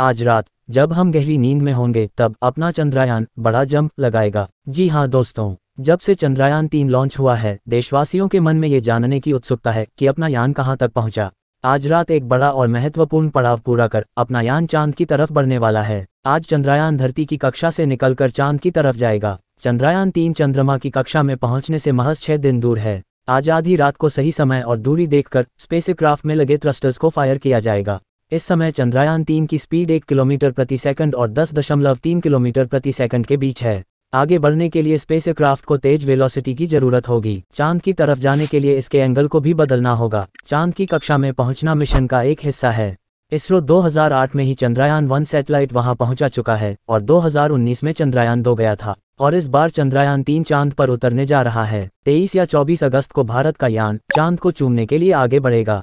आज रात जब हम गहरी नींद में होंगे तब अपना चंद्रयान बड़ा जंप लगाएगा जी हाँ दोस्तों जब से चंद्रयान तीन लॉन्च हुआ है देशवासियों के मन में ये जानने की उत्सुकता है कि अपना यान कहाँ तक पहुँचा आज रात एक बड़ा और महत्वपूर्ण पड़ाव पूरा कर अपना यान चांद की तरफ बढ़ने वाला है आज चंद्रयान धरती की कक्षा से निकलकर चांद की तरफ जाएगा चंद्रयान तीन चंद्रमा की कक्षा में पहुंचने से महज छह दिन दूर है आज आधी रात को सही समय और दूरी देखकर स्पेसक्राफ्ट में लगे थ्रस्टर्स को फायर किया जाएगा इस समय चंद्रयान तीन की स्पीड एक किलोमीटर प्रति सेकंड और दस दशमलव तीन किलोमीटर प्रति सेकंड के बीच है आगे बढ़ने के लिए स्पेस को तेज वेलोसिटी की जरूरत होगी चांद की तरफ जाने के लिए इसके एंगल को भी बदलना होगा चांद की कक्षा में पहुंचना मिशन का एक हिस्सा है इसरो 2008 में ही चंद्रयान वन सैटेलाइट वहां पहुंचा चुका है और 2019 में चंद्रयान दो गया था और इस बार चंद्रयान तीन चांद पर उतरने जा रहा है 23 या 24 अगस्त को भारत का यान चांद को चूमने के लिए आगे बढ़ेगा